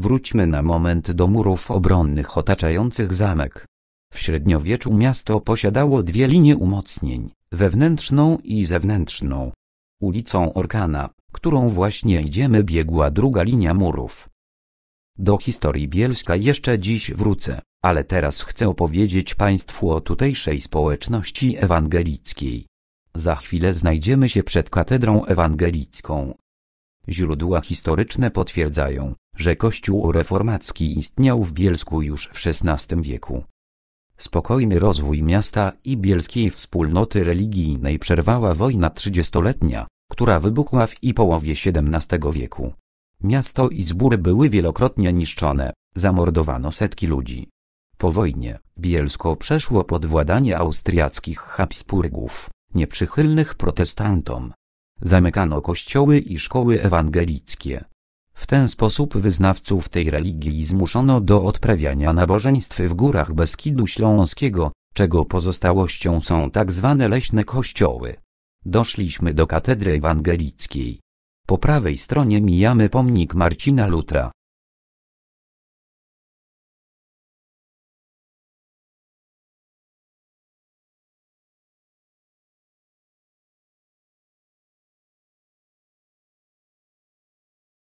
Wróćmy na moment do murów obronnych otaczających zamek. W średniowieczu miasto posiadało dwie linie umocnień, wewnętrzną i zewnętrzną. Ulicą Orkana, którą właśnie idziemy biegła druga linia murów. Do historii Bielska jeszcze dziś wrócę, ale teraz chcę opowiedzieć Państwu o tutejszej społeczności ewangelickiej. Za chwilę znajdziemy się przed katedrą ewangelicką. Źródła historyczne potwierdzają, że kościół reformacki istniał w Bielsku już w XVI wieku. Spokojny rozwój miasta i bielskiej wspólnoty religijnej przerwała wojna trzydziestoletnia, która wybuchła w i połowie XVII wieku. Miasto i zbóry były wielokrotnie niszczone, zamordowano setki ludzi. Po wojnie Bielsko przeszło pod władanie austriackich Habsburgów, nieprzychylnych protestantom. Zamykano kościoły i szkoły ewangelickie. W ten sposób wyznawców tej religii zmuszono do odprawiania nabożeństw w górach Beskidu Śląskiego, czego pozostałością są tak zwane leśne kościoły. Doszliśmy do katedry ewangelickiej. Po prawej stronie mijamy pomnik Marcina Lutra.